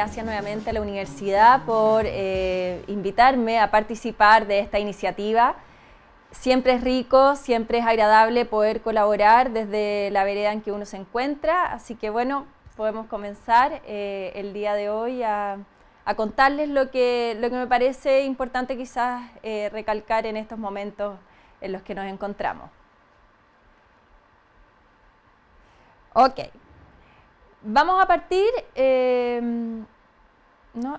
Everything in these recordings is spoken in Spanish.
gracias nuevamente a la universidad por eh, invitarme a participar de esta iniciativa. Siempre es rico, siempre es agradable poder colaborar desde la vereda en que uno se encuentra, así que bueno, podemos comenzar eh, el día de hoy a, contarles lo que, lo que me parece importante quizás eh, recalcar en estos momentos en los que nos encontramos. Ok, Vamos a partir... Eh, no,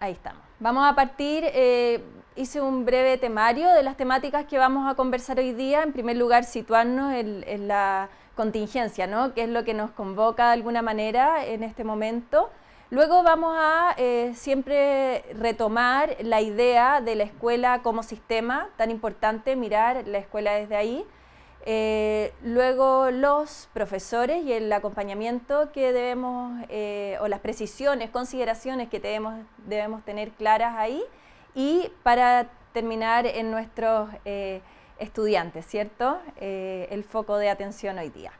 ahí estamos. Vamos a partir... Eh, hice un breve temario de las temáticas que vamos a conversar hoy día. En primer lugar, situarnos en, la contingencia, ¿no? que es lo que nos convoca de alguna manera en este momento. Luego vamos a eh, siempre retomar la idea de la escuela como sistema, tan importante mirar la escuela desde ahí. Eh, luego los profesores y el acompañamiento que debemos, eh, o las precisiones, consideraciones que debemos, tener claras ahí. Y para terminar en nuestros eh, estudiantes, ¿cierto? el foco de atención hoy día.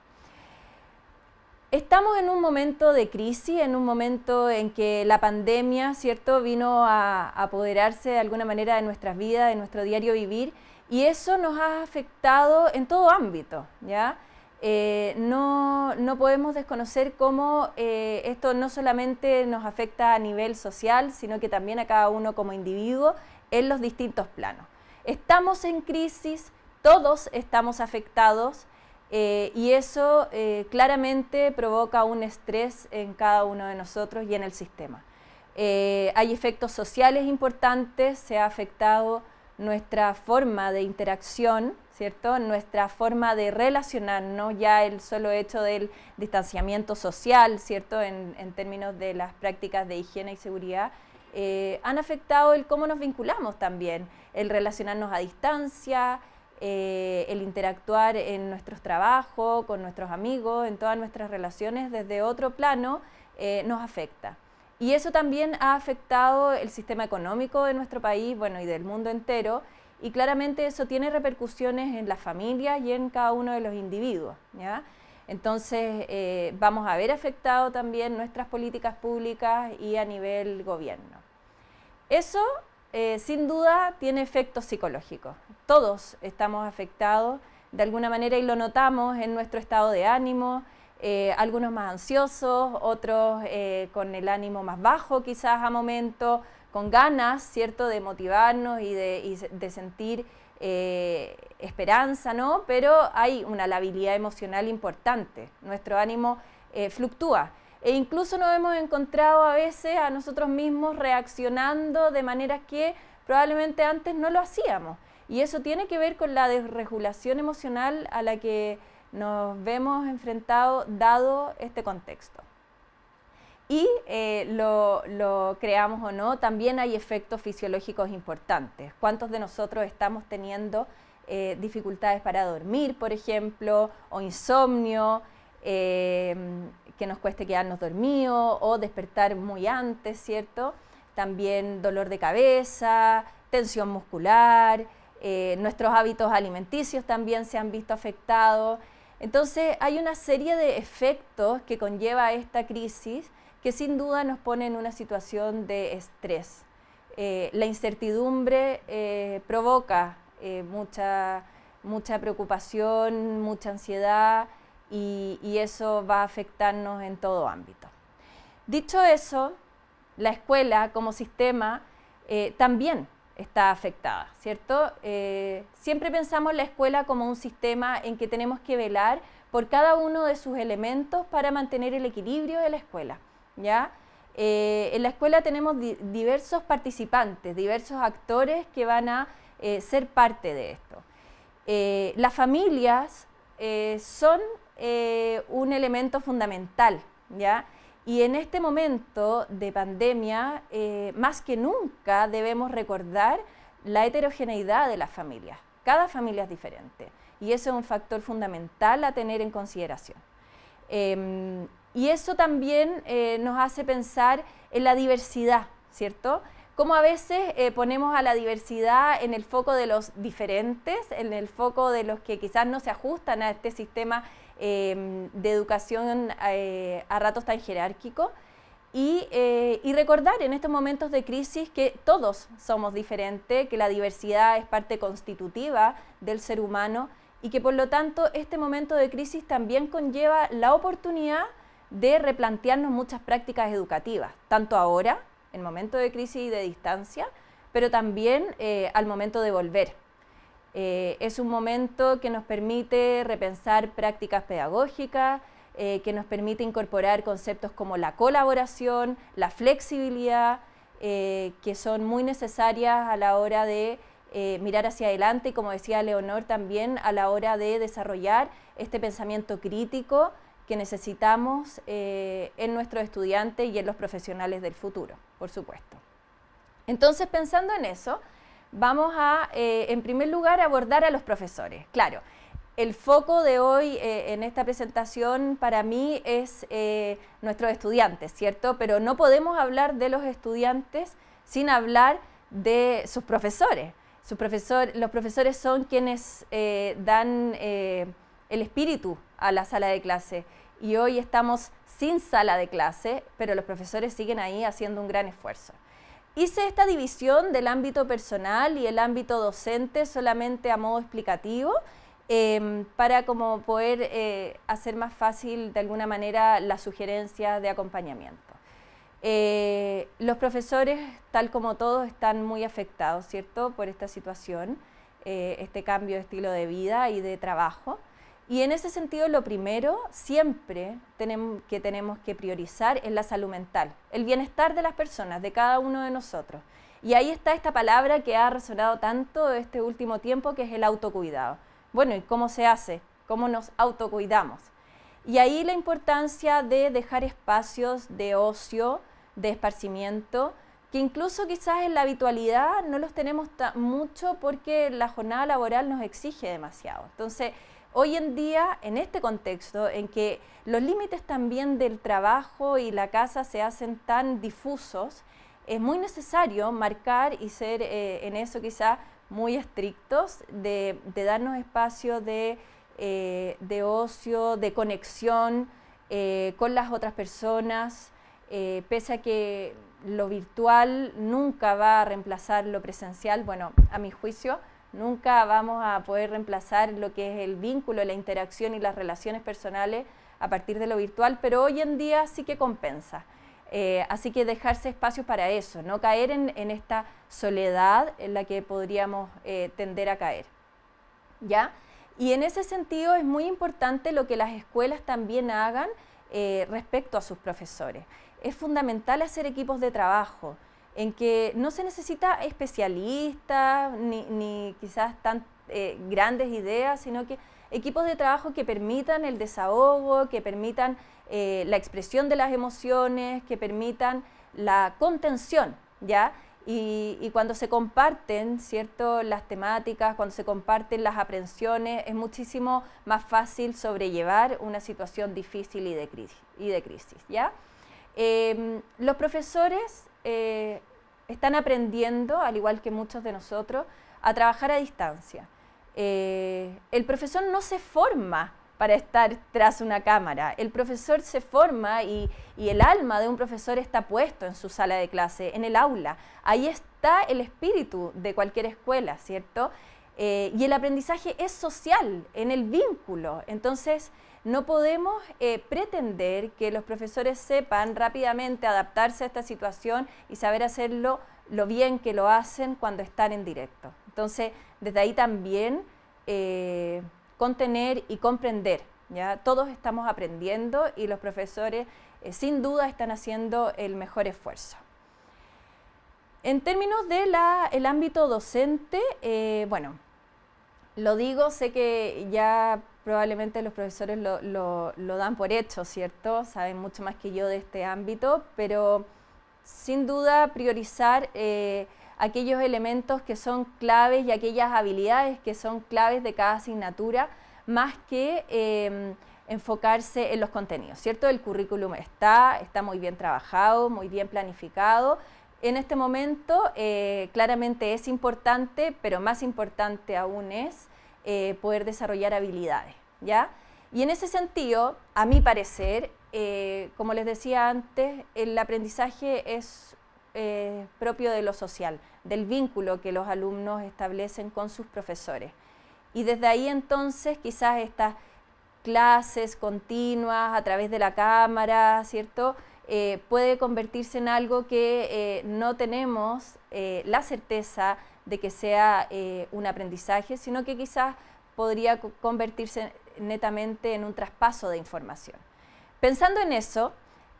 Estamos en un momento de crisis, en un momento en que la pandemia, ¿cierto?, vino a, a apoderarse de alguna manera de nuestras vidas, de nuestro diario vivir y eso nos ha afectado en todo ámbito, ¿ya? Eh, no, podemos desconocer cómo eh, esto no solamente nos afecta a nivel social, sino que también a cada uno como individuo en los distintos planos. Estamos en crisis, todos estamos afectados eh, y eso claramente provoca un estrés en cada uno de nosotros y en el sistema. hay efectos sociales importantes, se ha afectado nuestra forma de interacción, ¿cierto? Nuestra forma de relacionarnos, ya el solo hecho del distanciamiento social, ¿cierto? En, términos de las prácticas de higiene y seguridad, eh, han afectado el cómo nos vinculamos también, el relacionarnos a distancia, eh, el interactuar en nuestros trabajos, con nuestros amigos, en todas nuestras relaciones desde otro plano, eh, nos afecta. Y eso también ha afectado el sistema económico de nuestro país, bueno, y del mundo entero, y claramente eso tiene repercusiones en las familias y en cada uno de los individuos, Entonces, eh, vamos a ver afectado también nuestras políticas públicas y a nivel gobierno. Eso, eh, sin duda, tiene efectos psicológicos. Todos estamos afectados de alguna manera y lo notamos en nuestro estado de ánimo, eh, algunos más ansiosos, otros eh, con el ánimo más bajo quizás a momento, con ganas, ¿cierto?, de motivarnos y de, sentir eh, esperanza, ¿no? Pero hay una labilidad emocional importante, nuestro ánimo fluctúa. E incluso nos hemos encontrado a veces a nosotros mismos reaccionando de maneras que probablemente antes no lo hacíamos. Y eso tiene que ver con la desregulación emocional a la que nos vemos enfrentados dado este contexto. Y eh, lo, creamos o no, también hay efectos fisiológicos importantes. ¿Cuántos de nosotros estamos teniendo eh, dificultades para dormir, por ejemplo, o insomnio, em, que nos cueste quedarnos dormidos o despertar muy antes, ¿cierto? También dolor de cabeza, tensión muscular, eh, nuestros hábitos alimenticios también se han visto afectados. Entonces hay una serie de efectos que conlleva esta crisis que sin duda nos pone en una situación de estrés. Eh, la incertidumbre eh, provoca eh, mucha, preocupación, mucha ansiedad y, eso va a afectarnos en todo ámbito. Dicho eso, la escuela como sistema también está afectada, ¿cierto? Eh, siempre pensamos la escuela como un sistema en que tenemos que velar por cada uno de sus elementos para mantener el equilibrio de la escuela, ¿ya? Eh, en la escuela tenemos diversos participantes, diversos actores que van a eh, ser parte de esto. las familias son un elemento fundamental, ¿ya? Y en este momento de pandemia, eh, más que nunca debemos recordar la heterogeneidad de las familias. Cada familia es diferente y eso es un factor fundamental a tener en consideración. Em, y eso también eh, nos hace pensar en la diversidad, ¿cierto? Como a veces eh, ponemos a la diversidad en el foco de los diferentes, en el foco de los que quizás no se ajustan a este sistema Em, de educación eh, a ratos tan jerárquico. Eh, y, recordar en estos momentos de crisis que todos somos diferentes, que la diversidad es parte constitutiva del ser humano y que por lo tanto este momento de crisis también conlleva la oportunidad de replantearnos muchas prácticas educativas, tanto ahora, en momento de crisis y de distancia, pero también eh, al momento de volver eh, es un momento que nos permite repensar prácticas pedagógicas, eh, que nos permite incorporar conceptos como la colaboración, la flexibilidad, eh, que son muy necesarias a la hora de mirar hacia adelante y, como decía Leonor, también a la hora de desarrollar este pensamiento crítico que necesitamos en nuestros estudiantes y en los profesionales del futuro, por supuesto. Entonces, pensando en eso, vamos a, eh, en primer lugar, abordar a los profesores. Claro, el foco de hoy eh, en esta presentación para mí es eh, nuestros estudiantes, ¿cierto? Pero no podemos hablar de los estudiantes sin hablar de sus profesores. Sus los profesores son quienes dan el espíritu a la sala de clase y hoy estamos sin sala de clase, pero los profesores siguen ahí haciendo un gran esfuerzo. Hice esta división del ámbito personal y el ámbito docente solamente a modo explicativo em, para como poder eh, hacer más fácil de alguna manera la sugerencia de acompañamiento. Eh, los profesores, tal como todos, están muy afectados, ¿cierto?, por esta situación, eh, este cambio de estilo de vida y de trabajo. Y en ese sentido, lo primero siempre que tenemos que priorizar es la salud mental, el bienestar de las personas, de cada uno de nosotros. Y ahí está esta palabra que ha resonado tanto este último tiempo, que es el autocuidado. Bueno, ¿y cómo se hace? ¿Cómo nos autocuidamos? Y ahí la importancia de dejar espacios de ocio, de esparcimiento, que incluso quizás en la habitualidad no los tenemos mucho porque la jornada laboral nos exige demasiado. Entonces, Hoy en día, en este contexto, en que los límites también del trabajo y la casa se hacen tan difusos, es muy necesario marcar y ser eh, en eso quizá muy estrictos, de, darnos espacio eh, de, ocio, de conexión eh, con las otras personas, pese a que lo virtual nunca va a reemplazar lo presencial, bueno, a mi juicio, Nunca vamos a poder reemplazar lo que es el vínculo, la interacción y las relaciones personales a partir de lo virtual, pero hoy en día sí que compensa. Eh, así que dejarse espacios para eso, no caer en, esta soledad en la que podríamos eh, tender a caer. ¿Ya? Y en ese sentido es muy importante lo que las escuelas también hagan eh, respecto a sus profesores. Es fundamental hacer equipos de trabajo, en que no se necesita especialistas ni, quizás tan eh, grandes ideas, sino que equipos de trabajo que permitan el desahogo, que permitan eh, la expresión de las emociones, que permitan la contención, ¿ya? Y, cuando se comparten, ¿cierto?, las temáticas, cuando se comparten las aprensiones, es muchísimo más fácil sobrellevar una situación difícil y de crisis, y de crisis ¿ya? Em, los profesores eh, están aprendiendo, al igual que muchos de nosotros, a trabajar a distancia. Eh, el profesor no se forma para estar tras una cámara. El profesor se forma y, el alma de un profesor está puesto en su sala de clase, en el aula. Ahí está el espíritu de cualquier escuela, ¿cierto? Eh, y el aprendizaje es social, en el vínculo. Entonces, no podemos eh, pretender que los profesores sepan rápidamente adaptarse a esta situación y saber hacerlo lo bien que lo hacen cuando están en directo. Entonces, desde ahí también eh, contener y comprender. ¿ya? Todos estamos aprendiendo y los profesores eh, sin duda están haciendo el mejor esfuerzo. En términos del el ámbito docente, bueno, lo digo, sé que ya probablemente los profesores lo, dan por hecho, ¿cierto? Saben mucho más que yo de este ámbito, pero sin duda priorizar eh, aquellos elementos que son claves y aquellas habilidades que son claves de cada asignatura, más que em, enfocarse en los contenidos, ¿cierto? El currículum está, está muy bien trabajado, muy bien planificado. En este momento eh, claramente es importante, pero más importante aún es eh, poder desarrollar habilidades, ¿ya? Y en ese sentido, a mi parecer, eh, como les decía antes, el aprendizaje es eh, propio de lo social, del vínculo que los alumnos establecen con sus profesores. Y desde ahí entonces quizás estas clases continuas a través de la cámara, ¿cierto? puede convertirse en algo que no tenemos la certeza de que sea eh, un aprendizaje, sino que quizás podría convertirse netamente en un traspaso de información. Pensando en eso,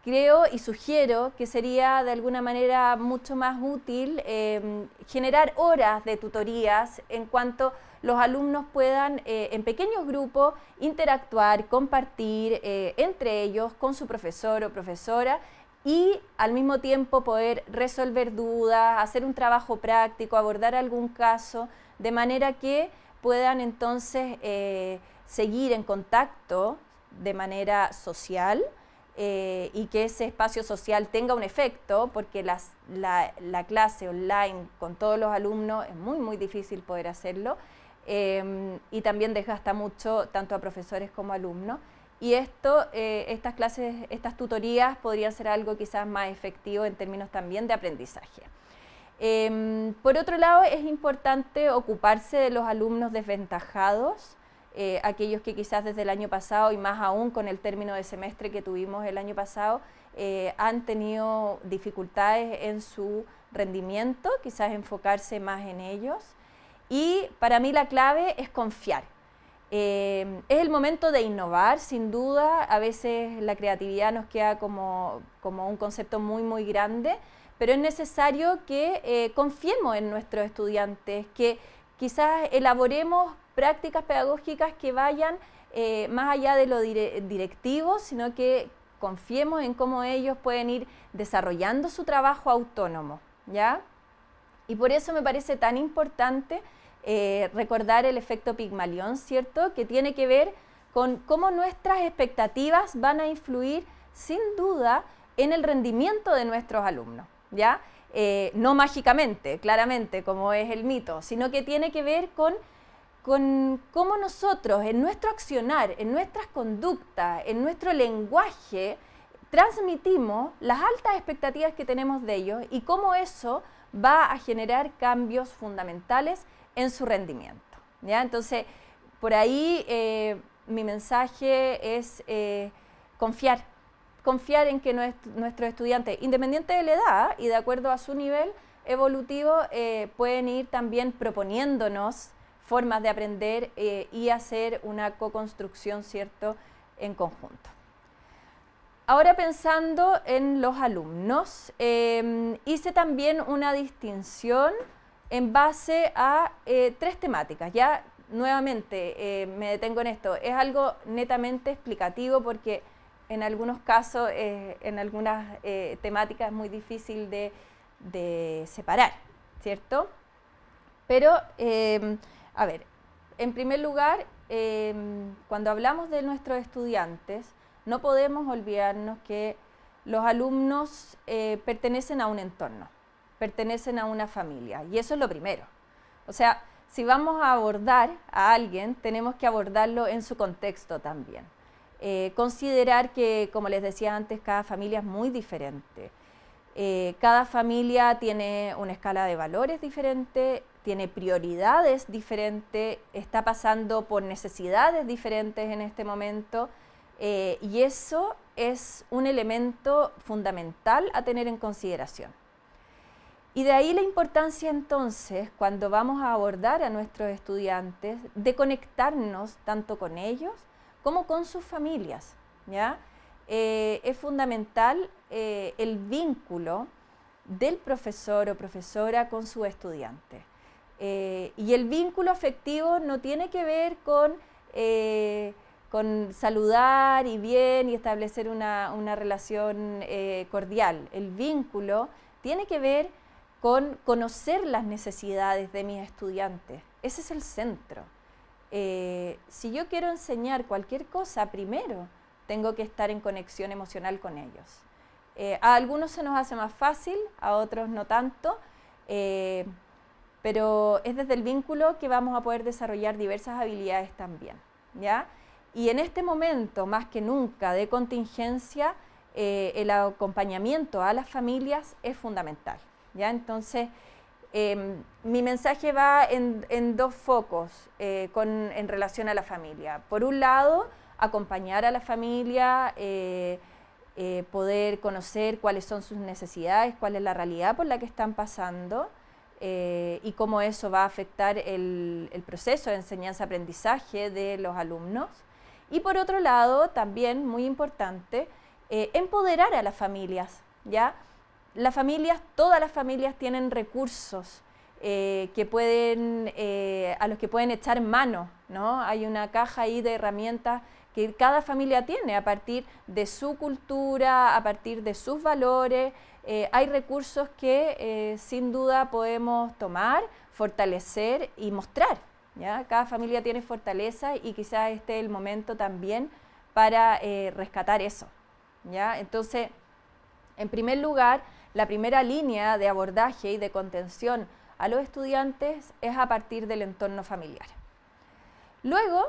creo y sugiero que sería de alguna manera mucho más útil em, generar horas de tutorías en cuanto los alumnos puedan eh, en pequeños grupos interactuar, compartir eh, entre ellos con su profesor o profesora y al mismo tiempo poder resolver dudas, hacer un trabajo práctico, abordar algún caso, de manera que puedan entonces eh, seguir en contacto de manera social eh, y que ese espacio social tenga un efecto, porque la, clase online con todos los alumnos es muy, muy difícil poder hacerlo eh, y también desgasta mucho tanto a profesores como alumnos. Y esto, eh, estas clases, estas tutorías podrían ser algo quizás más efectivo en términos también de aprendizaje. Em, por otro lado, es importante ocuparse de los alumnos desventajados, eh, aquellos que quizás desde el año pasado y más aún con el término de semestre que tuvimos el año pasado, eh, han tenido dificultades en su rendimiento, quizás enfocarse más en ellos. Y para mí la clave es confiar, Em, es el momento de innovar, sin duda. A veces la creatividad nos queda como, un concepto muy, muy grande, pero es necesario que eh, confiemos en nuestros estudiantes, que quizás elaboremos prácticas pedagógicas que vayan eh, más allá de lo directivo, sino que confiemos en cómo ellos pueden ir desarrollando su trabajo autónomo, ¿ya? Y por eso me parece tan importante eh, recordar el efecto Pigmalión, ¿cierto? Que tiene que ver con cómo nuestras expectativas van a influir sin duda en el rendimiento de nuestros alumnos, ¿ya? Eh, no mágicamente, claramente, como es el mito, sino que tiene que ver con, con cómo nosotros, en nuestro accionar, en nuestras conductas, en nuestro lenguaje, transmitimos las altas expectativas que tenemos de ellos y cómo eso va a generar cambios fundamentales en su rendimiento. ¿ya? Entonces, por ahí eh, mi mensaje es eh, confiar, confiar en que nuestros estudiantes, independiente de la edad y de acuerdo a su nivel evolutivo, eh, pueden ir también proponiéndonos formas de aprender y hacer una co-construcción, ¿cierto?, en conjunto. Ahora pensando en los alumnos, hice también una distinción en base a eh, tres temáticas. Ya nuevamente eh, me detengo en esto. Es algo netamente explicativo porque en algunos casos, eh, en algunas temáticas es muy difícil de separar, ¿cierto? Pero, em, a ver, en primer lugar, em, cuando hablamos de nuestros estudiantes, no podemos olvidarnos que los alumnos pertenecen a un entorno pertenecen a una familia. Y eso es lo primero. O sea, si vamos a abordar a alguien, tenemos que abordarlo en su contexto también. Eh, considerar que, como les decía antes, cada familia es muy diferente. Eh, cada familia tiene una escala de valores diferente, tiene prioridades diferentes, está pasando por necesidades diferentes en este momento eh, y eso es un elemento fundamental a tener en consideración. Y de ahí la importancia entonces, cuando vamos a abordar a nuestros estudiantes, de conectarnos tanto con ellos como con sus familias. ¿ya? Eh, es fundamental eh, el vínculo del profesor o profesora con su estudiante. Eh, y el vínculo afectivo no tiene que ver con, con saludar y bien y establecer una, una relación cordial. El vínculo tiene que ver con conocer las necesidades de mis estudiantes. Ese es el centro. Eh, si yo quiero enseñar cualquier cosa, primero tengo que estar en conexión emocional con ellos. Eh, a algunos se nos hace más fácil, a otros no tanto, eh, pero es desde el vínculo que vamos a poder desarrollar diversas habilidades también. ¿ya? Y en este momento, más que nunca, de contingencia, el acompañamiento a las familias es fundamental. Entonces, em, mi mensaje va en, dos focos eh, en relación a la familia. Por un lado, acompañar a la familia, eh, eh, poder conocer cuáles son sus necesidades, cuál es la realidad por la que están pasando y cómo eso va a afectar el, el proceso de enseñanza-aprendizaje de los alumnos. Y por otro lado, también muy importante, empoderar a las familias, ¿ya? Las familias, todas las familias tienen recursos eh, que pueden, eh, a los que pueden echar mano, ¿no? Hay una caja ahí de herramientas que cada familia tiene a partir de su cultura, a partir de sus valores. Eh, hay recursos que sin duda podemos tomar, fortalecer y mostrar. ¿ya? Cada familia tiene fortaleza y quizás este es el momento también para rescatar eso. ¿ya? Entonces, en primer lugar, la primera línea de abordaje y de contención a los estudiantes es a partir del entorno familiar. Luego,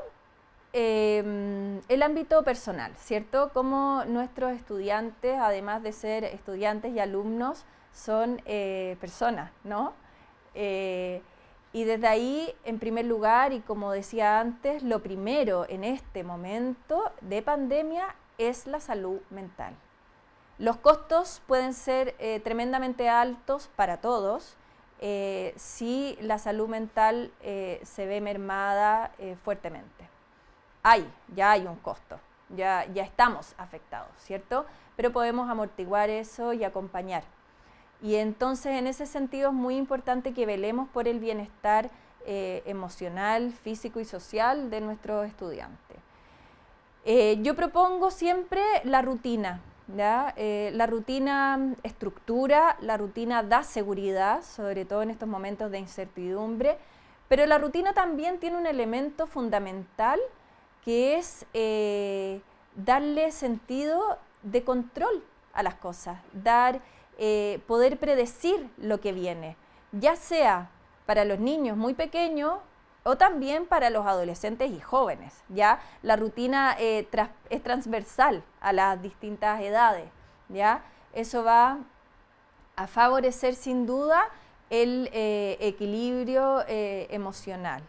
eh, el ámbito personal, ¿cierto? Como nuestros estudiantes, además de ser estudiantes y alumnos, son eh, personas, ¿no? Eh, y desde ahí, en primer lugar, y como decía antes, lo primero en este momento de pandemia es la salud mental. Los costos pueden ser eh, tremendamente altos para todos eh, si la salud mental eh, se ve mermada fuertemente. Hay, ya hay un costo, ya, ya estamos afectados, ¿cierto? Pero podemos amortiguar eso y acompañar. Y entonces en ese sentido es muy importante que velemos por el bienestar emocional, físico y social de nuestro estudiante. yo propongo siempre la rutina, eh, la rutina estructura, la rutina da seguridad, sobre todo en estos momentos de incertidumbre, pero la rutina también tiene un elemento fundamental que es eh, darle sentido de control a las cosas, dar, eh, poder predecir lo que viene, ya sea para los niños muy pequeños o también para los adolescentes y jóvenes. ¿ya? La rutina eh, es transversal a las distintas edades. ¿ya? Eso va a favorecer sin duda el eh, equilibrio eh, emocional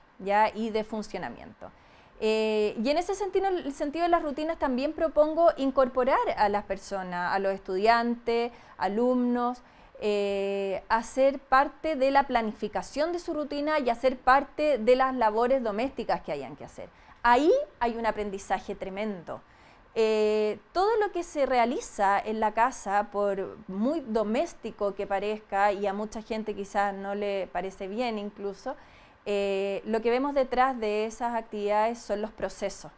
y de funcionamiento. y en ese sentido, el sentido de las rutinas también propongo incorporar a las personas, a los estudiantes, alumnos, hacer eh, parte de la planificación de su rutina y hacer parte de las labores domésticas que hayan que hacer. Ahí hay un aprendizaje tremendo. Eh, todo lo que se realiza en la casa, por muy doméstico que parezca, y a mucha gente quizás no le parece bien incluso, eh, lo que vemos detrás de esas actividades son los procesos,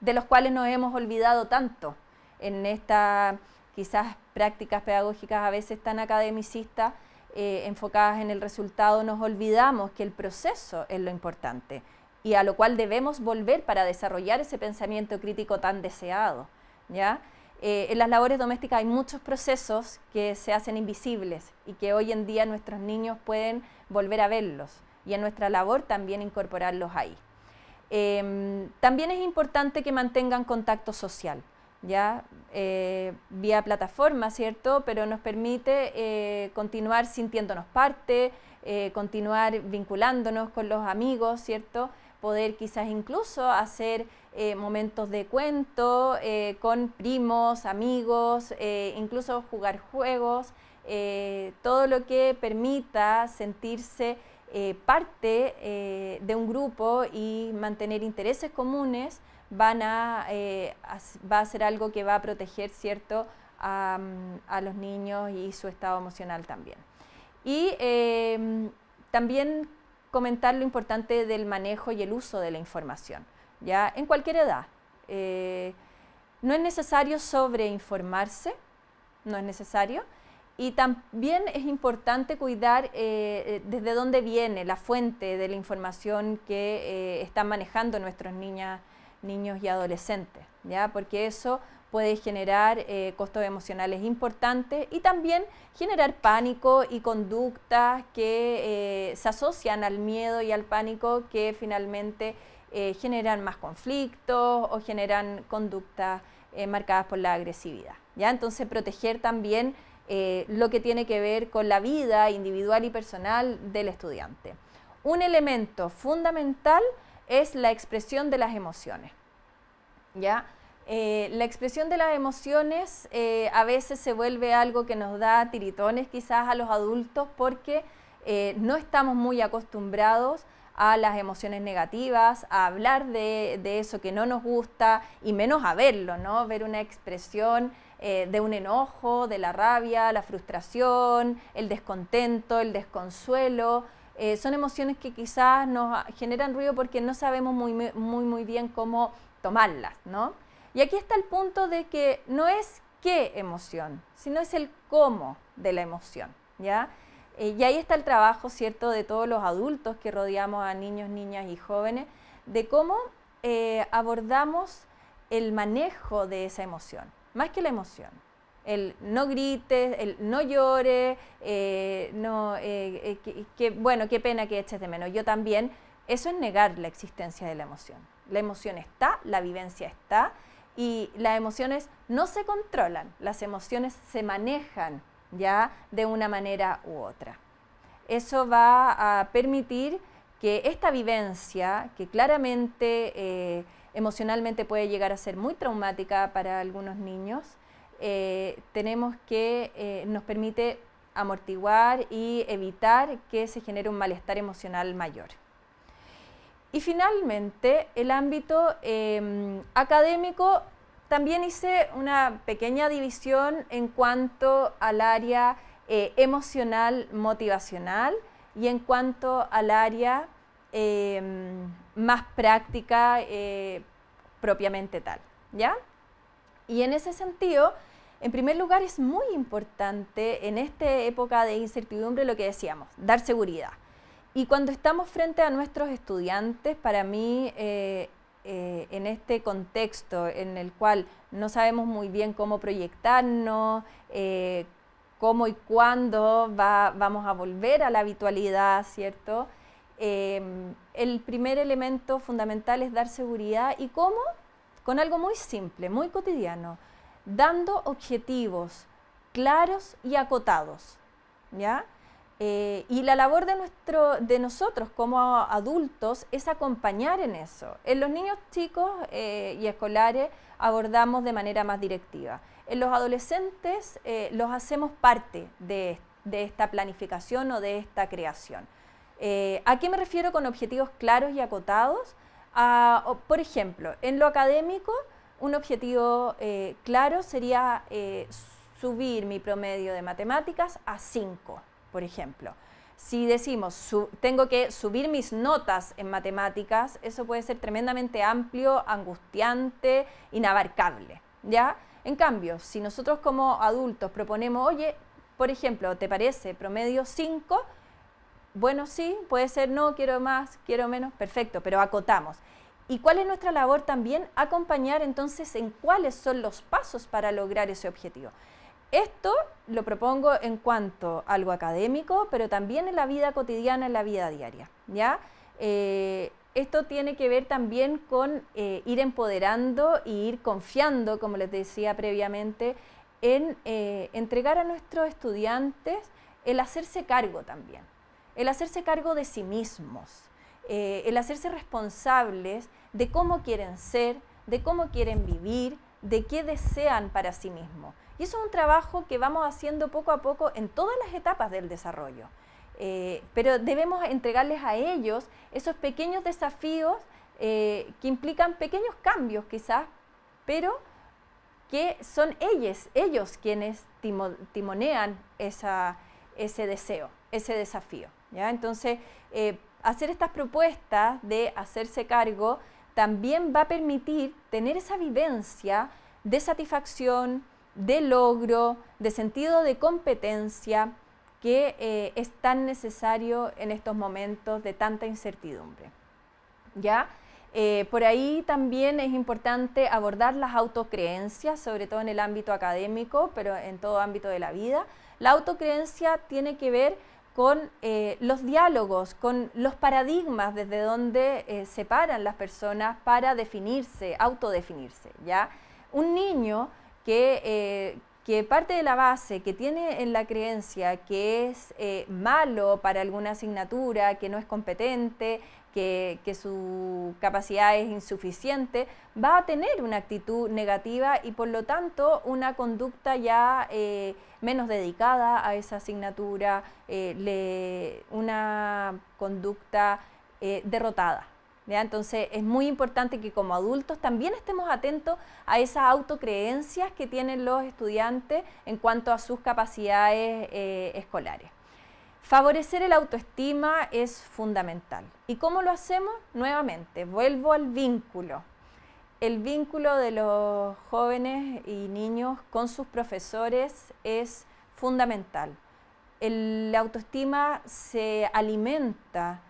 de los cuales nos hemos olvidado tanto en esta quizás prácticas pedagógicas a veces tan academicistas, eh, enfocadas en el resultado, nos olvidamos que el proceso es lo importante y a lo cual debemos volver para desarrollar ese pensamiento crítico tan deseado. ¿ya? Eh, en las labores domésticas hay muchos procesos que se hacen invisibles y que hoy en día nuestros niños pueden volver a verlos y en nuestra labor también incorporarlos ahí. Em, también es importante que mantengan contacto social ya eh, vía plataforma, ¿cierto? Pero nos permite eh, continuar sintiéndonos parte, eh, continuar vinculándonos con los amigos, ¿cierto? Poder quizás incluso hacer momentos de cuento con primos, amigos, incluso jugar juegos, todo lo que permita sentirse parte de un grupo y mantener intereses comunes van a, eh, va a ser algo que va a proteger, ¿cierto?, a, los niños y su estado emocional también. Y em, también comentar lo importante del manejo y el uso de la información, ¿ya? En cualquier edad. Eh, no es necesario sobreinformarse, no es necesario, y también es importante cuidar eh, desde dónde viene la fuente de la información que están manejando nuestros niñas niños y adolescentes, ¿ya? porque eso puede generar eh, costos emocionales importantes y también generar pánico y conductas que eh, se asocian al miedo y al pánico que finalmente eh, generan más conflictos o generan conductas marcadas por la agresividad. ¿ya? Entonces proteger también lo que tiene que ver con la vida individual y personal del estudiante. Un elemento fundamental es la expresión de las emociones. ¿Ya? Eh, la expresión de las emociones eh, a veces se vuelve algo que nos da tiritones quizás a los adultos porque eh, no estamos muy acostumbrados a las emociones negativas, a hablar de, eso que no nos gusta y menos a verlo, ¿no? Ver una expresión de un enojo, de la rabia, la frustración, el descontento, el desconsuelo. Eh, son emociones que quizás nos generan ruido porque no sabemos muy, muy, muy bien cómo tomarlas, ¿no? Y aquí está el punto de que no es qué emoción, sino es el cómo de la emoción, ¿ya? Eh, y ahí está el trabajo, ¿cierto?, de todos los adultos que rodeamos a niños, niñas y jóvenes, de cómo eh, abordamos el manejo de esa emoción, más que la emoción el no grites, el no llore, eh, eh, eh, bueno, qué pena que eches de menos. Yo también, eso es negar la existencia de la emoción. La emoción está, la vivencia está, y las emociones no se controlan, las emociones se manejan ya de una manera u otra. Eso va a permitir que esta vivencia, que claramente emocionalmente puede llegar a ser muy traumática para algunos niños, eh, tenemos que, eh, nos permite amortiguar y evitar que se genere un malestar emocional mayor. Y finalmente, el ámbito em, académico, también hice una pequeña división en cuanto al área eh, emocional motivacional y en cuanto al área em, más práctica propiamente tal. ¿ya? Y en ese sentido, en primer lugar, es muy importante en esta época de incertidumbre lo que decíamos, dar seguridad. Y cuando estamos frente a nuestros estudiantes, para mí, eh, eh, en este contexto en el cual no sabemos muy bien cómo proyectarnos, eh, cómo y cuándo vamos a volver a la habitualidad, ¿cierto? el primer elemento fundamental es dar seguridad. ¿Y cómo? Con algo muy simple, muy cotidiano dando objetivos claros y acotados. ¿ya? Eh, y la labor de, nosotros como adultos es acompañar en eso. En los niños chicos eh, y escolares abordamos de manera más directiva. En los adolescentes eh, los hacemos parte de, esta planificación o de esta creación. ¿A qué me refiero con objetivos claros y acotados? por ejemplo, en lo académico un objetivo eh, claro sería eh, subir mi promedio de matemáticas a 5, por ejemplo. Si decimos, tengo que subir mis notas en matemáticas, eso puede ser tremendamente amplio, angustiante, inabarcable, ¿ya? En cambio, si nosotros como adultos proponemos, oye, por ejemplo, ¿te parece promedio 5? Bueno, sí, puede ser no, quiero más, quiero menos, perfecto, pero acotamos. ¿Y cuál es nuestra labor también? Acompañar entonces en cuáles son los pasos para lograr ese objetivo. Esto lo propongo en cuanto a algo académico, pero también en la vida cotidiana, en la vida diaria. ¿ya? Eh, esto tiene que ver también con eh, ir empoderando y ir confiando, como les decía previamente, en eh, entregar a nuestros estudiantes el hacerse cargo también, el hacerse cargo de sí mismos. Eh, el hacerse responsables de cómo quieren ser, de cómo quieren vivir, de qué desean para sí mismos. Y eso es un trabajo que vamos haciendo poco a poco en todas las etapas del desarrollo. Eh, pero debemos entregarles a ellos esos pequeños desafíos eh, que implican pequeños cambios quizás, pero que son ellos, ellos quienes timonean ese deseo, ese desafío. ¿ya? Entonces, hacer estas propuestas de hacerse cargo también va a permitir tener esa vivencia de satisfacción, de logro, de sentido de competencia que eh, es tan necesario en estos momentos de tanta incertidumbre. ¿Ya? Eh, por ahí también es importante abordar las autocreencias, sobre todo en el ámbito académico, pero en todo ámbito de la vida. La autocreencia tiene que ver con eh, los diálogos, con los paradigmas desde donde eh, separan las personas para definirse, autodefinirse. ¿ya? Un niño que, eh, que parte de la base, que tiene en la creencia que es malo para alguna asignatura, que no es competente, que, su capacidad es insuficiente, va a tener una actitud negativa y por lo tanto una conducta ya eh, menos dedicada a esa asignatura, eh, le, una conducta eh, derrotada. Entonces es muy importante que como adultos también estemos atentos a esas autocreencias que tienen los estudiantes en cuanto a sus capacidades escolares. Favorecer el autoestima es fundamental. ¿Y cómo lo hacemos? Nuevamente, vuelvo al vínculo. El vínculo de los jóvenes y niños con sus profesores es fundamental. El, la autoestima se alimenta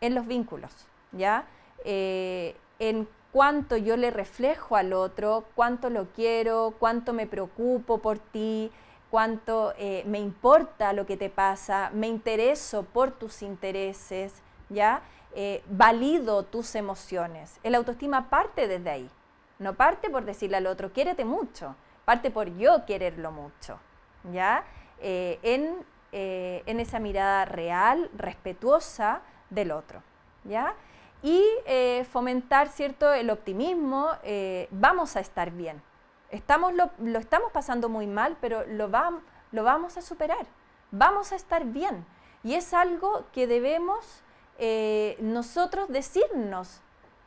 en los vínculos, ¿ya? Eh, en cuánto yo le reflejo al otro, cuánto lo quiero, cuánto me preocupo por ti, cuánto eh, me importa lo que te pasa, me intereso por tus intereses, ¿ya? Eh, valido tus emociones. El autoestima parte desde ahí, no parte por decirle al otro, quiérete mucho, parte por yo quererlo mucho, ¿ya? Eh, en, en, esa mirada real, respetuosa del otro, ¿ya? Y fomentar, ¿cierto?, el optimismo, vamos a estar bien, Estamos lo, estamos pasando muy mal, pero lo, va, lo vamos a superar. Vamos a estar bien. Y es algo que debemos eh, nosotros decirnos.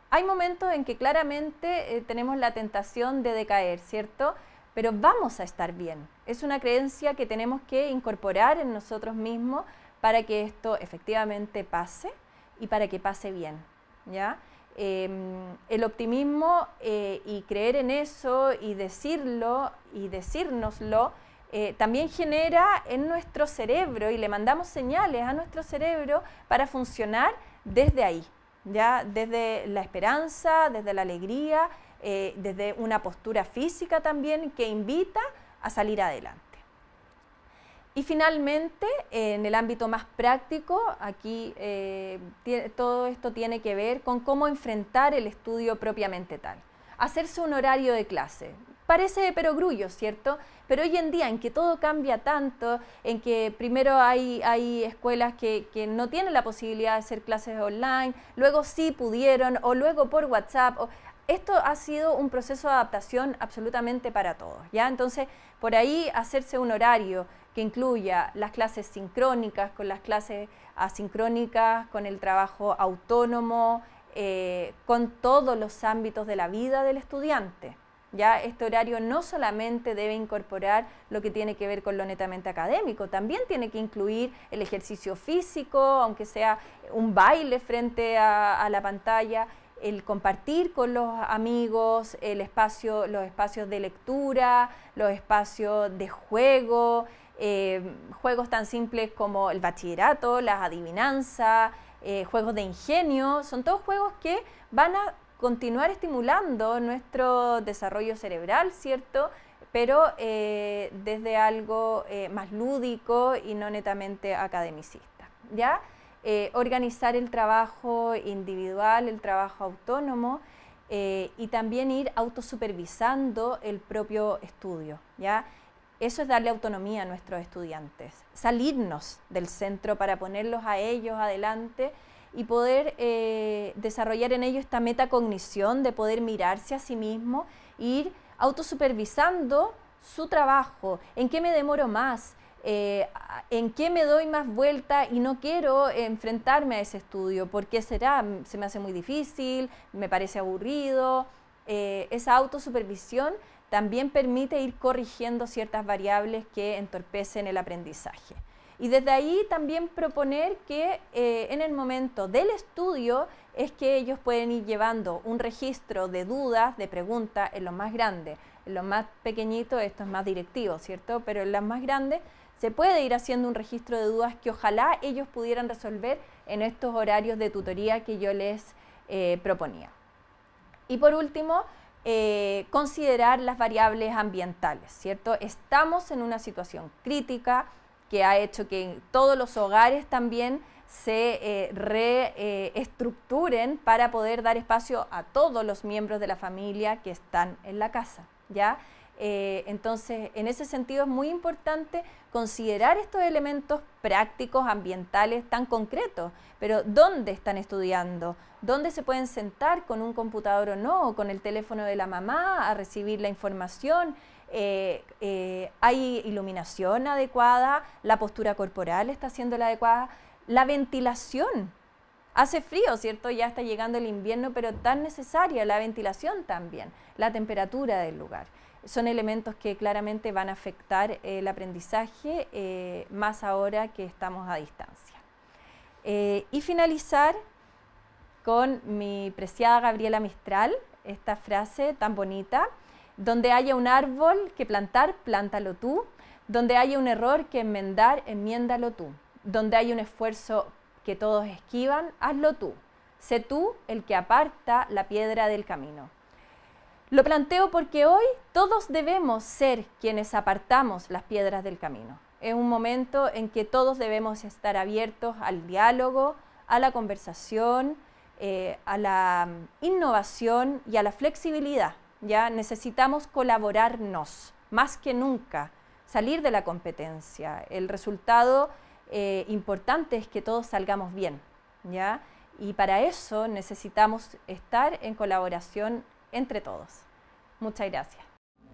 Hay momentos en que claramente eh, tenemos la tentación de decaer, ¿cierto? Pero vamos a estar bien. Es una creencia que tenemos que incorporar en nosotros mismos para que esto efectivamente pase y para que pase bien, ¿ya? Em, el optimismo eh, y creer en eso y decirlo y decírnoslo eh, también genera en nuestro cerebro y le mandamos señales a nuestro cerebro para funcionar desde ahí, ya desde la esperanza, desde la alegría, eh, desde una postura física también que invita a salir adelante. Y finalmente, en el ámbito más práctico, aquí eh, todo esto tiene que ver con cómo enfrentar el estudio propiamente tal. Hacerse un horario de clase. Parece de perogrullo, ¿cierto? Pero hoy en día, en que todo cambia tanto, en que primero hay, hay escuelas que, no tienen la posibilidad de hacer clases online, luego sí pudieron, o luego por WhatsApp, esto ha sido un proceso de adaptación absolutamente para todos, ¿ya? Entonces, por ahí hacerse un horario, que incluya las clases sincrónicas con las clases asincrónicas, con el trabajo autónomo, eh, con todos los ámbitos de la vida del estudiante. Ya este horario no solamente debe incorporar lo que tiene que ver con lo netamente académico, también tiene que incluir el ejercicio físico, aunque sea un baile frente a, a la pantalla, el compartir con los amigos, el espacio, los espacios de lectura, los espacios de juego, eh, juegos tan simples como el bachillerato, las adivinanzas, eh, juegos de ingenio, son todos juegos que van a continuar estimulando nuestro desarrollo cerebral, ¿cierto? Pero eh, desde algo más lúdico y no netamente academicista, ¿ya? organizar el trabajo individual, el trabajo autónomo, y también ir autosupervisando el propio estudio, ¿ya? Eso es darle autonomía a nuestros estudiantes, salirnos del centro para ponerlos a ellos adelante y poder eh, desarrollar en ellos esta metacognición de poder mirarse a sí mismo, ir autosupervisando su trabajo, en qué me demoro más, eh, en qué me doy más vuelta y no quiero enfrentarme a ese estudio, porque será? Se me hace muy difícil, me parece aburrido, eh, esa autosupervisión también permite ir corrigiendo ciertas variables que entorpecen el aprendizaje. Y desde ahí también proponer que eh, en el momento del estudio es que ellos pueden ir llevando un registro de dudas, de preguntas en los más grandes. En los más pequeñitos esto es más directivo, ¿cierto? Pero en las más grandes se puede ir haciendo un registro de dudas que ojalá ellos pudieran resolver en estos horarios de tutoría que yo les eh, proponía. Y por último, eh, considerar las variables ambientales, ¿cierto? Estamos en una situación crítica que ha hecho que todos los hogares también se eh, reestructuren eh, para poder dar espacio a todos los miembros de la familia que están en la casa, ¿ya? entonces, en ese sentido es muy importante considerar estos elementos prácticos, ambientales, tan concretos. Pero ¿dónde están estudiando? ¿Dónde se pueden sentar con un computador o no? con el teléfono de la mamá a recibir la información? Eh, eh, ¿Hay iluminación adecuada? ¿La postura corporal está siendo la adecuada? ¿La ventilación? Hace frío, ¿cierto? Ya está llegando el invierno, pero tan necesaria la ventilación también, la temperatura del lugar. Son elementos que claramente van a afectar eh, el aprendizaje, eh, más ahora que estamos a distancia. Eh, y finalizar con mi preciada Gabriela Mistral, esta frase tan bonita, donde haya un árbol que plantar, plántalo tú, donde haya un error que enmendar, enmiéndalo tú, donde haya un esfuerzo que todos esquivan, hazlo tú. Sé tú el que aparta la piedra del camino. Lo planteo porque hoy todos debemos ser quienes apartamos las piedras del camino. Es un momento en que todos debemos estar abiertos al diálogo, a la conversación, eh, a la mm, innovación y a la flexibilidad. Ya necesitamos colaborarnos más que nunca, salir de la competencia. El resultado eh, importante es que todos salgamos bien, ¿ya? Y para eso necesitamos estar en colaboración entre todos. Muchas gracias.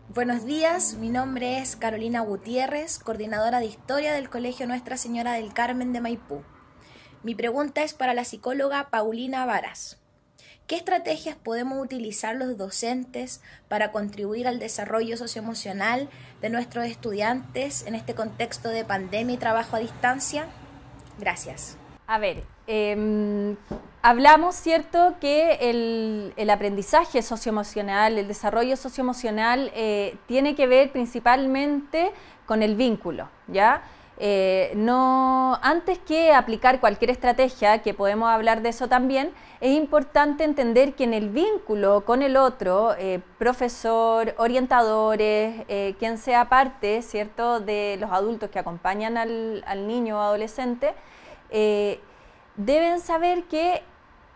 Buenos días, mi nombre es Carolina Gutiérrez, coordinadora de Historia del Colegio Nuestra Señora del Carmen de Maipú. Mi pregunta es para la psicóloga Paulina Varas. ¿Qué estrategias podemos utilizar los docentes para contribuir al desarrollo socioemocional de nuestros estudiantes en este contexto de pandemia y trabajo a distancia? Gracias. A ver, em, hablamos, ¿cierto?, que el, aprendizaje socioemocional, el desarrollo socioemocional eh, tiene que ver principalmente con el vínculo, ¿ya? Eh, no, antes que aplicar cualquier estrategia, que podemos hablar de eso también, es importante entender que en el vínculo con el otro, eh, profesor, orientadores, eh, quien sea parte, ¿cierto?, de los adultos que acompañan al niño o adolescente, deben saber que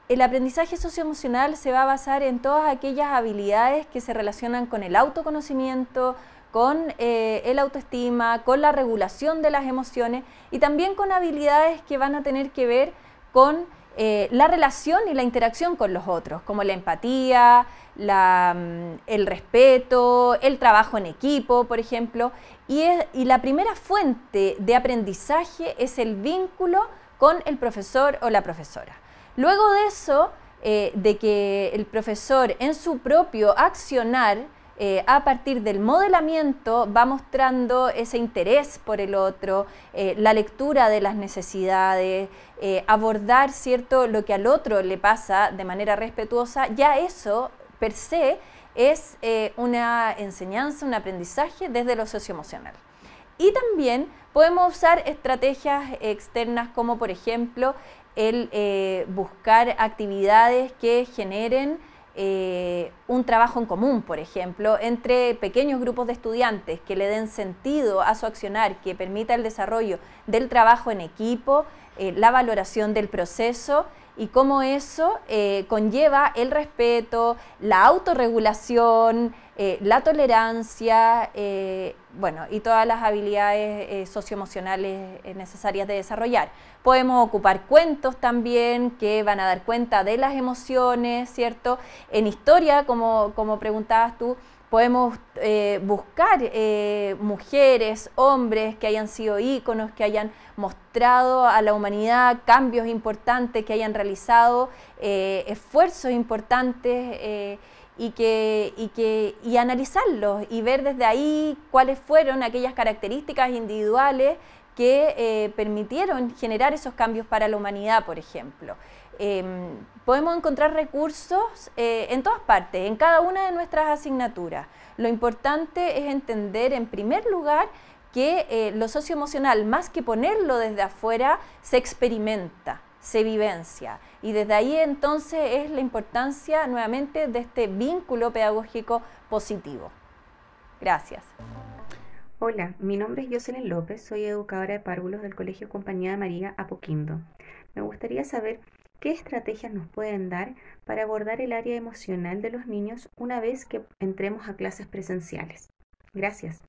el aprendizaje socioemocional se va a basar en todas aquellas habilidades que se relacionan con el autoconocimiento, con eh, el autoestima, con la regulación de las emociones y también con habilidades que van a tener que ver con eh, la relación y la interacción con los otros, como la empatía, mm, el respeto, el trabajo en equipo, por ejemplo. Y, la primera fuente de aprendizaje es el vínculo con el profesor o la profesora. Luego de eso, eh, de que el profesor en su propio accionar eh, a partir del modelamiento va mostrando ese interés por el otro, eh, la lectura de las necesidades, eh, abordar cierto lo que al otro le pasa de manera respetuosa, ya eso per se es una enseñanza, un aprendizaje desde lo socioemocional. Y también podemos usar estrategias externas como por ejemplo el buscar actividades que generen eh, un trabajo en común, por ejemplo, entre pequeños grupos de estudiantes que le den sentido a su accionar, que permita el desarrollo del trabajo en equipo, eh, la valoración del proceso y cómo eso eh, conlleva el respeto, la autorregulación, la tolerancia, bueno, y todas las habilidades eh, socioemocionales eh, necesarias de desarrollar. Podemos ocupar cuentos también que van a dar cuenta de las emociones, ¿cierto? En historia, como, como preguntabas tú, podemos eh, buscar mujeres, hombres que hayan sido íconos, que hayan mostrado a la humanidad cambios importantes, que hayan realizado esfuerzos importantes y, que, analizarlos y ver desde ahí cuáles fueron aquellas características individuales que eh, permitieron generar esos cambios para la humanidad, por ejemplo. Em, podemos encontrar recursos eh, en todas partes, en cada una de nuestras asignaturas. Lo importante es entender, en primer lugar, que eh, lo socioemocional, más que ponerlo desde afuera, se experimenta se vivencia. Y desde ahí entonces es la importancia nuevamente de este vínculo pedagógico positivo. Gracias. Hola, mi nombre es Jocelyn López, soy educadora de párvulos del Colegio Compañía de María Apoquindo. Me gustaría saber qué estrategias nos pueden dar para abordar el área emocional de los niños una vez que entremos a clases presenciales. Gracias.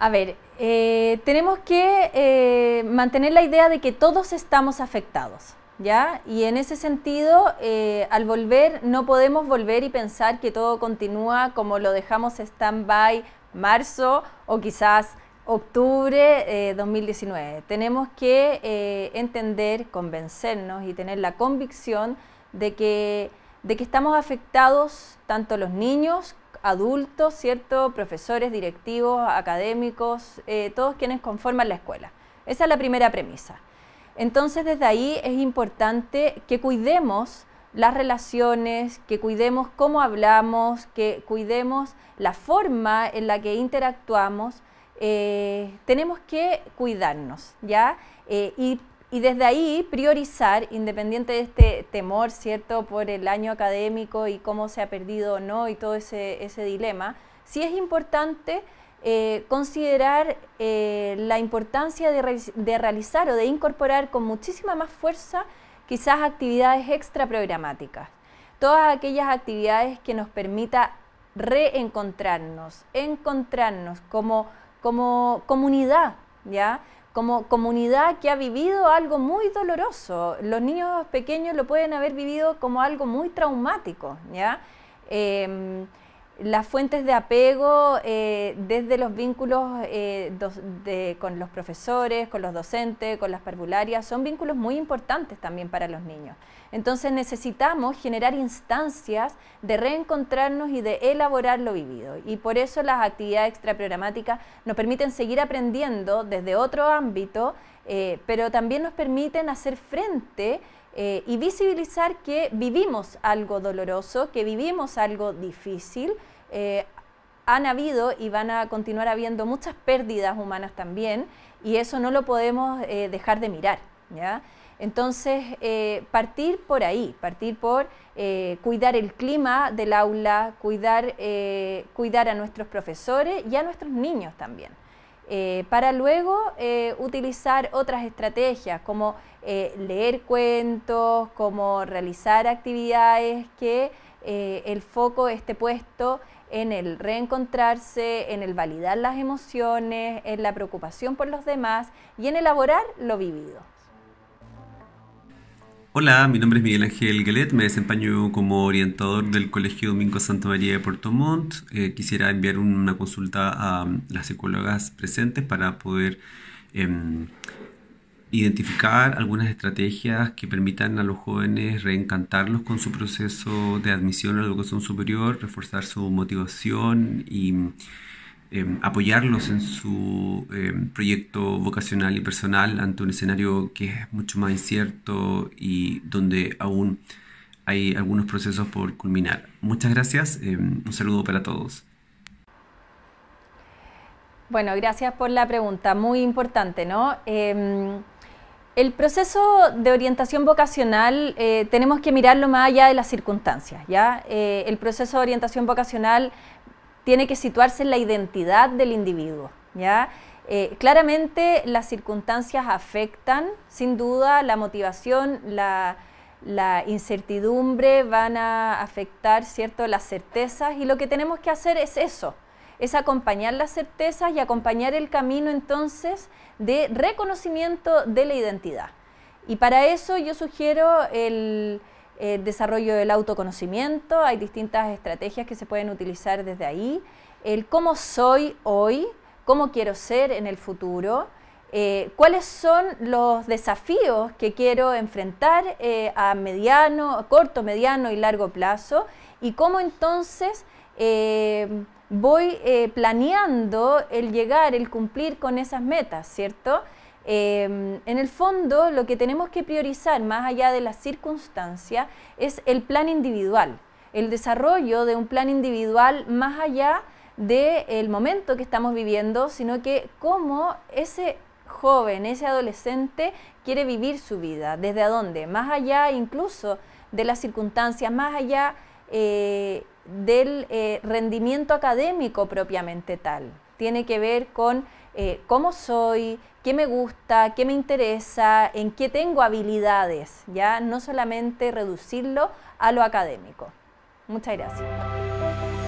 A ver, eh, tenemos que eh, mantener la idea de que todos estamos afectados, ¿ya? Y en ese sentido, eh, al volver, no podemos volver y pensar que todo continúa como lo dejamos stand-by marzo o quizás octubre de 2019. Tenemos que entender, convencernos y tener la convicción de que, de que estamos afectados tanto los niños adultos, ¿cierto? Profesores, directivos, académicos, eh, todos quienes conforman la escuela. Esa es la primera premisa. Entonces, desde ahí es importante que cuidemos las relaciones, que cuidemos cómo hablamos, que cuidemos la forma en la que interactuamos. Eh, tenemos que cuidarnos, ¿ya? Eh, y y desde ahí priorizar, independiente de este temor, ¿cierto?, por el año académico y cómo se ha perdido o no y todo ese, dilema, sí es importante eh, considerar eh, la importancia de, realizar o de incorporar con muchísima más fuerza quizás actividades extra programáticas. Todas aquellas actividades que nos permita reencontrarnos, encontrarnos como, como comunidad, ¿ya? como comunidad que ha vivido algo muy doloroso. Los niños pequeños lo pueden haber vivido como algo muy traumático, ¿ya? Em, las fuentes de apego, eh, desde los vínculos eh, con los profesores, con los docentes, con las parvularias, son vínculos muy importantes también para los niños. Entonces necesitamos generar instancias de reencontrarnos y de elaborar lo vivido. Y por eso las actividades extraprogramáticas nos permiten seguir aprendiendo desde otro ámbito, eh, pero también nos permiten hacer frente eh, y visibilizar que vivimos algo doloroso, que vivimos algo difícil. Eh, han habido y van a continuar habiendo muchas pérdidas humanas también y eso no lo podemos dejar de mirar. Entonces, eh, partir por ahí, partir por eh, cuidar el clima del aula, cuidar, eh, cuidar a nuestros profesores y a nuestros niños también. para luego utilizar otras estrategias como leer cuentos, como realizar actividades que el foco esté puesto en el reencontrarse, en el validar las emociones, en la preocupación por los demás y en elaborar lo vivido. Hola, mi nombre es Miguel Ángel Galet, me desempeño como orientador del Colegio Domingo Santa María de Puerto Montt. Eh, quisiera enviar una consulta a las psicólogas presentes para poder em, identificar algunas estrategias que permitan a los jóvenes reencantarlos con su proceso de admisión a la educación superior, reforzar su motivación y eh, apoyarlos en su eh, proyecto vocacional y personal ante un escenario que es mucho más incierto y donde aún hay algunos procesos por culminar. Muchas gracias, eh, un saludo para todos. Bueno, gracias por la pregunta, muy importante, ¿no? Em, el proceso de orientación vocacional tenemos que mirarlo más allá de las circunstancias, ¿ya? el proceso de orientación vocacional tiene que situarse en la identidad del individuo. ¿ya? Eh, claramente las circunstancias afectan, sin duda, la motivación, la, la incertidumbre van a afectar ¿cierto? las certezas y lo que tenemos que hacer es eso, es acompañar las certezas y acompañar el camino entonces de reconocimiento de la identidad. Y para eso yo sugiero el, eh, desarrollo del autoconocimiento, hay distintas estrategias que se pueden utilizar desde ahí, el cómo soy hoy, cómo quiero ser en el futuro, eh, cuáles son los desafíos que quiero enfrentar eh, a mediano, a corto, mediano y largo plazo y cómo entonces voy planeando el llegar, el cumplir con esas metas, ¿cierto? Em, en el fondo, lo que tenemos que priorizar, más allá de la circunstancia, es el plan individual, el desarrollo de un plan individual más allá del momento que estamos viviendo, sino que cómo ese joven, ese adolescente quiere vivir su vida, desde dónde, más allá incluso de las circunstancias, más allá eh, del eh, rendimiento académico propiamente tal. Tiene que ver con eh, cómo soy, qué me gusta, qué me interesa, en qué tengo habilidades, ¿ya? No solamente reducirlo a lo académico. Muchas gracias.